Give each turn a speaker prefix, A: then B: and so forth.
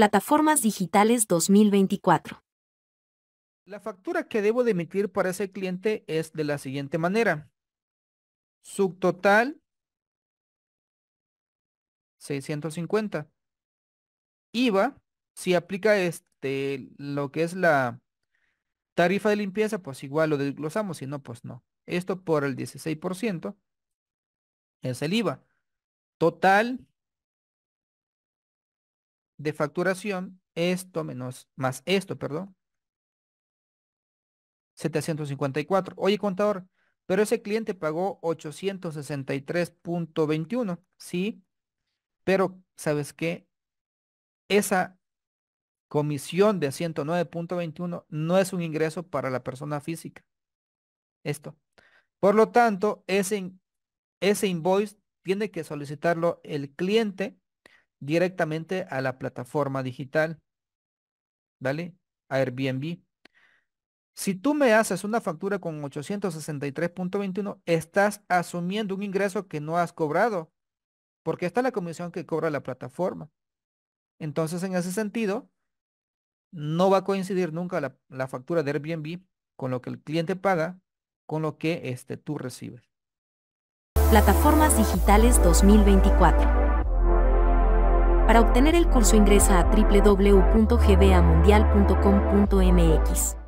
A: Plataformas Digitales 2024.
B: La factura que debo de emitir para ese cliente es de la siguiente manera. Subtotal 650. IVA, si aplica este lo que es la tarifa de limpieza, pues igual lo desglosamos, si no, pues no. Esto por el 16% es el IVA. Total de facturación, esto menos, más esto, perdón, 754. Oye, contador, pero ese cliente pagó 863.21, ¿sí? Pero, ¿sabes qué? Esa comisión de 109.21 no es un ingreso para la persona física. Esto. Por lo tanto, ese, ese invoice tiene que solicitarlo el cliente directamente a la plataforma digital, ¿vale? A Airbnb. Si tú me haces una factura con 863.21, estás asumiendo un ingreso que no has cobrado, porque está la comisión que cobra la plataforma. Entonces, en ese sentido, no va a coincidir nunca la, la factura de Airbnb con lo que el cliente paga, con lo que este, tú recibes.
A: Plataformas Digitales 2024. Para obtener el curso ingresa a www.gbamundial.com.mx.